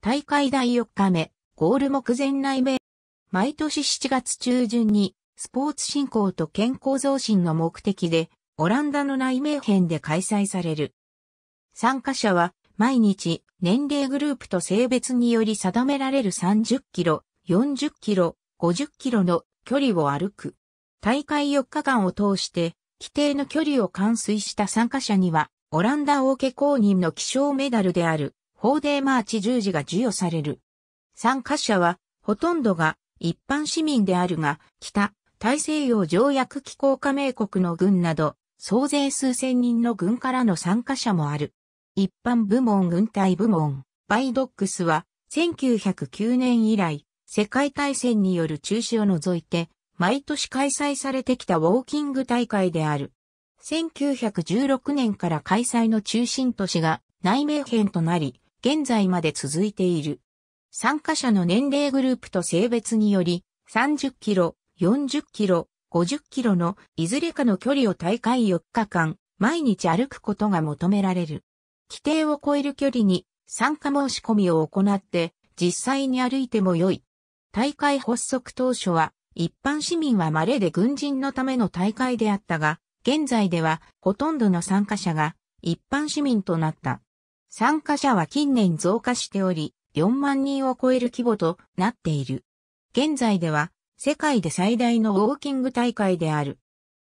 大会第4日目、ゴール目前内米。毎年7月中旬に、スポーツ振興と健康増進の目的で、オランダの内名編で開催される。参加者は、毎日、年齢グループと性別により定められる30キロ、40キロ、50キロの距離を歩く。大会4日間を通して、規定の距離を完遂した参加者には、オランダ王家公認の希少メダルである、法デーマーチ十字が授与される。参加者は、ほとんどが一般市民であるが、北、大西洋条約機構加盟国の軍など、総勢数千人の軍からの参加者もある。一般部門軍隊部門、バイドックスは、1909年以来、世界大戦による中止を除いて、毎年開催されてきたウォーキング大会である。1916年から開催の中心都市が内名編となり、現在まで続いている。参加者の年齢グループと性別により、30キロ、40キロ、50キロのいずれかの距離を大会4日間、毎日歩くことが求められる。規定を超える距離に参加申し込みを行って、実際に歩いても良い。大会発足当初は、一般市民は稀で軍人のための大会であったが、現在ではほとんどの参加者が一般市民となった。参加者は近年増加しており、4万人を超える規模となっている。現在では、世界で最大のウォーキング大会である。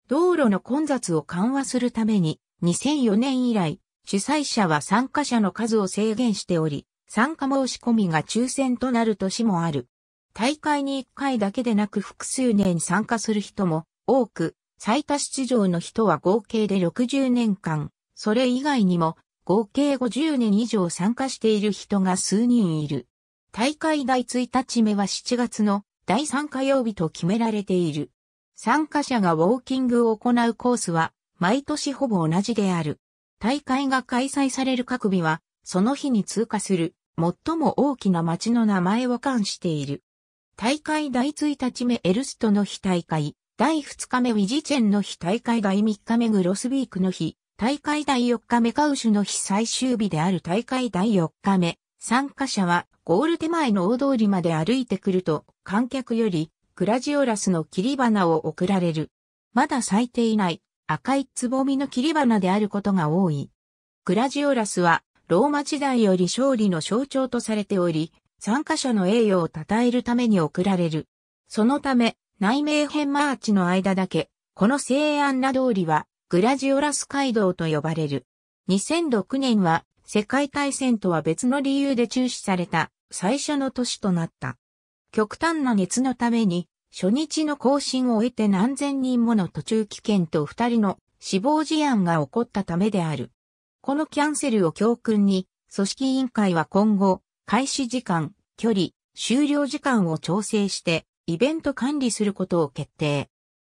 道路の混雑を緩和するために、2004年以来、主催者は参加者の数を制限しており、参加申し込みが抽選となる年もある。大会に1回だけでなく複数年参加する人も多く、最多出場の人は合計で60年間、それ以外にも合計50年以上参加している人が数人いる。大会第1日目は7月の第3火曜日と決められている。参加者がウォーキングを行うコースは毎年ほぼ同じである。大会が開催される各日はその日に通過する最も大きな町の名前を冠している。大会第1日目エルストの日大会、第2日目ウィジチェンの日大会第3日目グロスビークの日、大会第4日目カウシュの日最終日である大会第4日目、参加者はゴール手前の大通りまで歩いてくると観客よりグラジオラスの切り花を贈られる。まだ咲いていない赤いつぼみの切り花であることが多い。グラジオラスはローマ時代より勝利の象徴とされており、参加者の栄誉を称えるために贈られる。そのため、内名編マーチの間だけ、この西安な通りはグラジオラス街道と呼ばれる。2006年は世界大戦とは別の理由で中止された最初の年となった。極端な熱のために初日の更新を終えて何千人もの途中棄権と二人の死亡事案が起こったためである。このキャンセルを教訓に、組織委員会は今後、開始時間、距離、終了時間を調整して、イベント管理することを決定。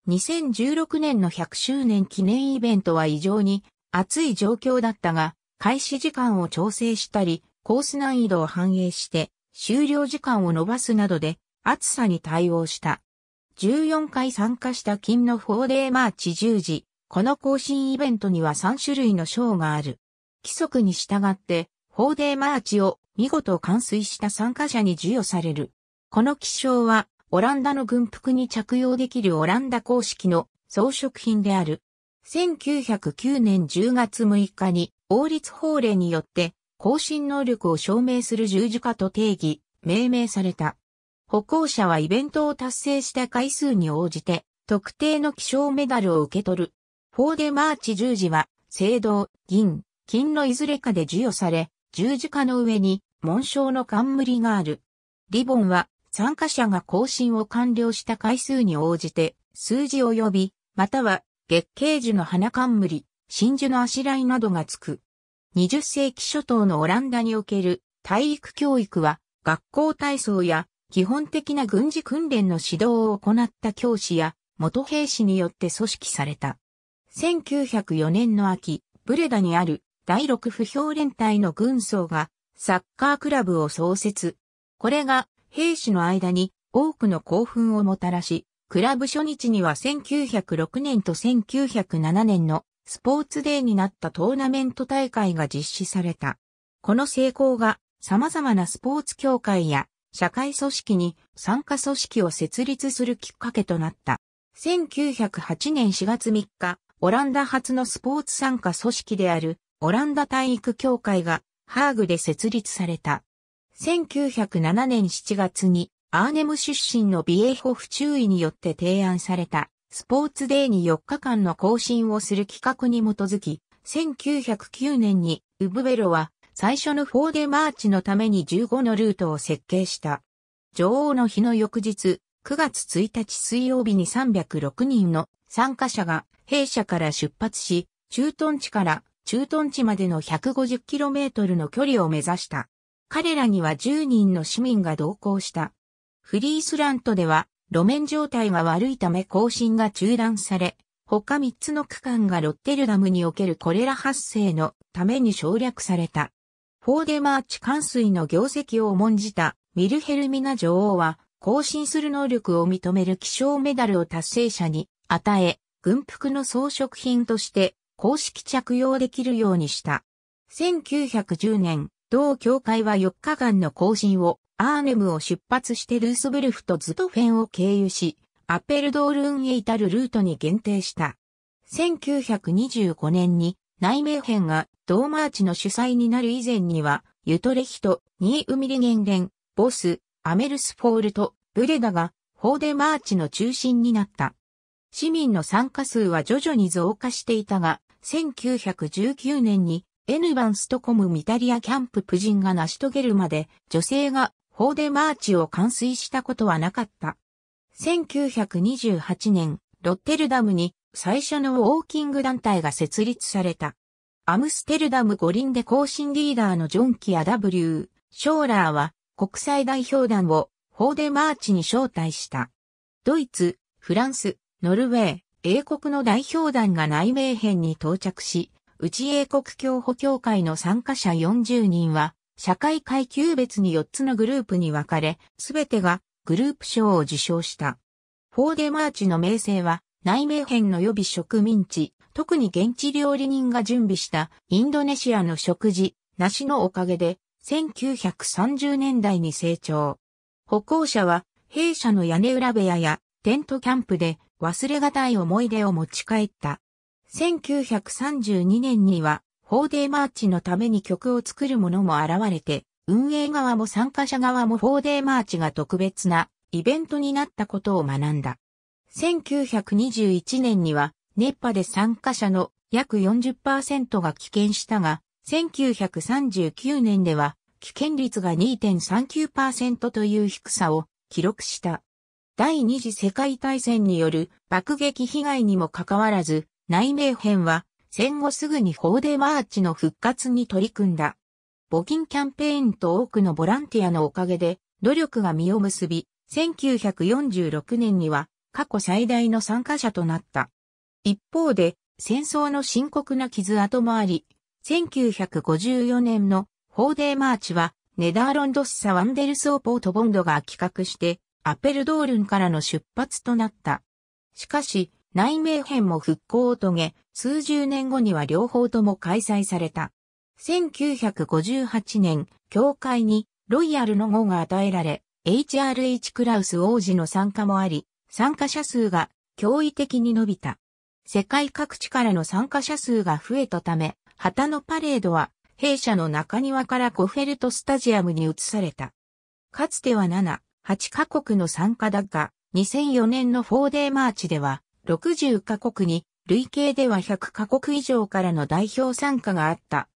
2016年の100周年記念イベントは異常に暑い状況だったが、開始時間を調整したり、コース難易度を反映して、終了時間を伸ばすなどで、暑さに対応した。14回参加した金の4ーデー・マーチ10時、この更新イベントには3種類の賞がある。規則に従って、4ーデー・マーチを見事完遂した参加者に授与される。この気象は、オランダの軍服に着用できるオランダ公式の装飾品である。1909年10月6日に王立法令によって更新能力を証明する十字架と定義、命名された。歩行者はイベントを達成した回数に応じて特定の希少メダルを受け取る。フォーデマーチ十字は、青銅、銀、金のいずれかで授与され、十字架の上に紋章の冠がある。リボンは参加者が更新を完了した回数に応じて、数字及び、または、月桂樹の花冠、真珠のあしらいなどがつく。20世紀初頭のオランダにおける体育教育は、学校体操や基本的な軍事訓練の指導を行った教師や元兵士によって組織された。1904年の秋、ブレダにある第6不評連隊の軍曹がサッカークラブを創設。これが兵士の間に多くの興奮をもたらし、クラブ初日には1906年と1907年のスポーツデーになったトーナメント大会が実施された。この成功が様々なスポーツ協会や社会組織に参加組織を設立するきっかけとなった。1908年4月3日、オランダ初のスポーツ参加組織であるオランダ体育協会がハーグで設立された。1907年7月にアーネム出身のビエホフ中尉によって提案されたスポーツデーに4日間の更新をする企画に基づき、1909年にウブベロは最初のフォーデマーチのために15のルートを設計した。女王の日の翌日、9月1日水曜日に306人の参加者が弊社から出発し、駐屯地から駐屯地までの 150km の距離を目指した。彼らには10人の市民が同行した。フリースラントでは路面状態が悪いため更新が中断され、他3つの区間がロッテルダムにおけるコレラ発生のために省略された。フォーデマーチ関水の業績を重んじたミルヘルミナ女王は更新する能力を認める希少メダルを達成者に与え、軍服の装飾品として公式着用できるようにした。1910年、同協会は4日間の行進を、アーネムを出発してルースブルフとズトフェンを経由し、アペルドールーンへ至るルートに限定した。1925年に内名編が同マーチの主催になる以前には、ユトレヒト、ニーウミリゲンレン、ボス、アメルスフォールとブレダが法でマーチの中心になった。市民の参加数は徐々に増加していたが、1919年に N ンストコムミタリアキャンプ夫人が成し遂げるまで女性がーデマーチを完遂したことはなかった。1928年、ロッテルダムに最初のウォーキング団体が設立された。アムステルダム五輪で後進リーダーのジョン・キア W。ショーラーは国際代表団をーデマーチに招待した。ドイツ、フランス、ノルウェー、英国の代表団が内名編に到着し、内英国教保協会の参加者40人は、社会階級別に4つのグループに分かれ、すべてがグループ賞を受賞した。フォーデマーチの名声は、内名編の予備植民地、特に現地料理人が準備したインドネシアの食事、梨のおかげで、1930年代に成長。歩行者は、弊社の屋根裏部屋やテントキャンプで忘れがたい思い出を持ち帰った。1932年には、法デーマーチのために曲を作る者も現れて、運営側も参加者側も法デーマーチが特別なイベントになったことを学んだ。1921年には、熱波で参加者の約40%が棄権したが、1939年では、棄権率が2.39%という低さを記録した。第二次世界大戦による爆撃被害にもかかわらず、内名編は戦後すぐにーデマーチの復活に取り組んだ。募金キャンペーンと多くのボランティアのおかげで努力が実を結び、1946年には過去最大の参加者となった。一方で戦争の深刻な傷跡もあり、1954年のーデーマーチはネダーロンドッサ・ワンデルソーポート・ボンドが企画してアペルドールンからの出発となった。しかし、内名編も復興を遂げ、数十年後には両方とも開催された。1958年、協会にロイヤルの号が与えられ、HRH クラウス王子の参加もあり、参加者数が驚異的に伸びた。世界各地からの参加者数が増えたため、旗のパレードは弊社の中庭からコフェルトスタジアムに移された。かつては7、8カ国の参加だが、2004年のフォーデーマーチでは60カ国に、累計では100カ国以上からの代表参加があった。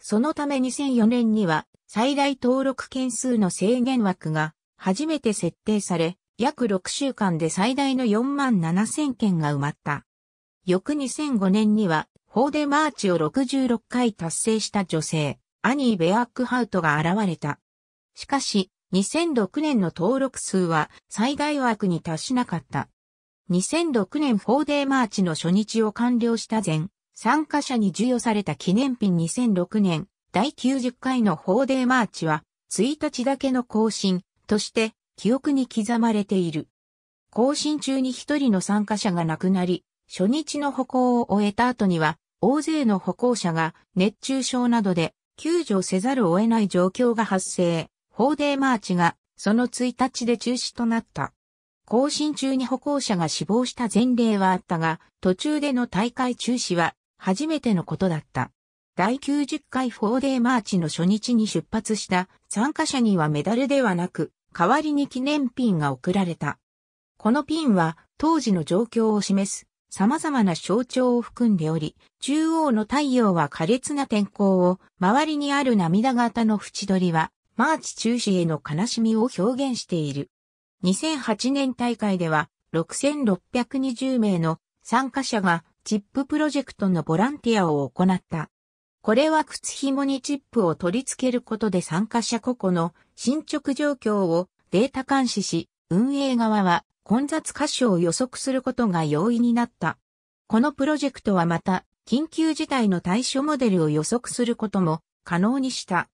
そのため2004年には、最大登録件数の制限枠が、初めて設定され、約6週間で最大の4万7000件が埋まった。翌2005年には、ーデマーチを66回達成した女性、アニー・ベアックハウトが現れた。しかし、2006年の登録数は最大枠に達しなかった。2006年フォーデーマーチの初日を完了した前、参加者に授与された記念品2006年第90回のフォーデーマーチは、1日だけの更新として記憶に刻まれている。更新中に一人の参加者が亡くなり、初日の歩行を終えた後には、大勢の歩行者が熱中症などで救助せざるを得ない状況が発生。フォーデーマーチがその1日で中止となった。更新中に歩行者が死亡した前例はあったが、途中での大会中止は初めてのことだった。第90回フォーデーマーチの初日に出発した参加者にはメダルではなく、代わりに記念ピンが贈られた。このピンは当時の状況を示す様々な象徴を含んでおり、中央の太陽は苛烈な天候を、周りにある涙型の縁取りは、マーチ中止への悲しみを表現している。2008年大会では6620名の参加者がチッププロジェクトのボランティアを行った。これは靴紐にチップを取り付けることで参加者個々の進捗状況をデータ監視し、運営側は混雑箇所を予測することが容易になった。このプロジェクトはまた、緊急事態の対処モデルを予測することも可能にした。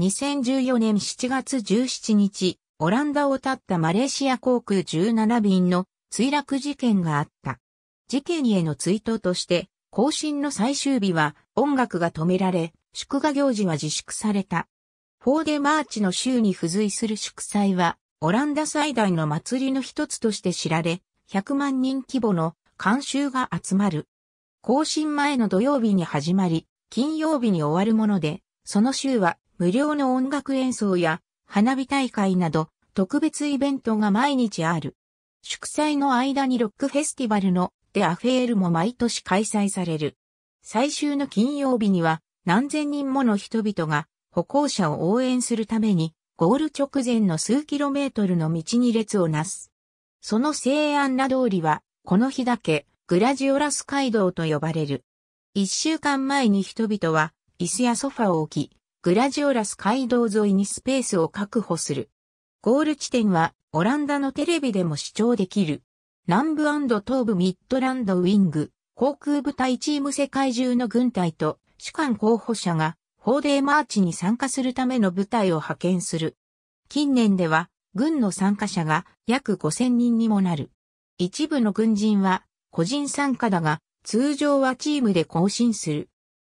2014年7月17日、オランダを経ったマレーシア航空17便の墜落事件があった。事件への追悼として、更新の最終日は音楽が止められ、祝賀行事は自粛された。フォーデマーチの週に付随する祝祭は、オランダ最大の祭りの一つとして知られ、100万人規模の観衆が集まる。更新前の土曜日に始まり、金曜日に終わるもので、その週は無料の音楽演奏や花火大会など特別イベントが毎日ある。祝祭の間にロックフェスティバルのデアフェールも毎年開催される。最終の金曜日には何千人もの人々が歩行者を応援するためにゴール直前の数キロメートルの道に列をなす。その西安な通りはこの日だけグラジオラス街道と呼ばれる。一週間前に人々は椅子やソファを置き、グラジオラス街道沿いにスペースを確保する。ゴール地点はオランダのテレビでも視聴できる。南部東部ミッドランドウィング、航空部隊チーム世界中の軍隊と主管候補者がーデーマーチに参加するための部隊を派遣する。近年では軍の参加者が約5000人にもなる。一部の軍人は個人参加だが通常はチームで行進する。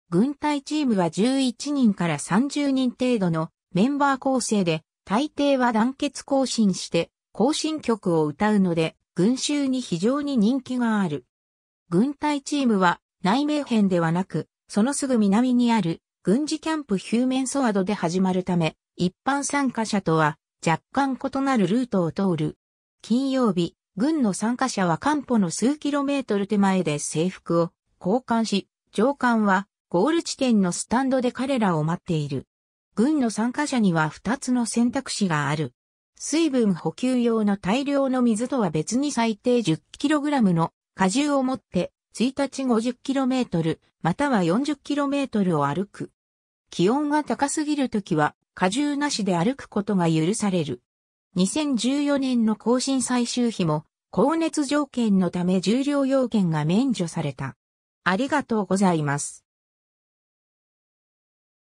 軍隊チームは11人から30人程度のメンバー構成で、大抵は団結行進して行進曲を歌うので、群衆に非常に人気がある。軍隊チームは内名編ではなく、そのすぐ南にある軍事キャンプヒューメンソワドで始まるため、一般参加者とは若干異なるルートを通る。金曜日、軍の参加者は漢方の数キロメートル手前で制服を交換し、上官はゴール地点のスタンドで彼らを待っている。軍の参加者には2つの選択肢がある。水分補給用の大量の水とは別に最低 10kg の荷重を持って1日 50km または 40km を歩く。気温が高すぎるときは荷重なしで歩くことが許される。2014年の更新最終日も高熱条件のため重量要件が免除された。ありがとうございます。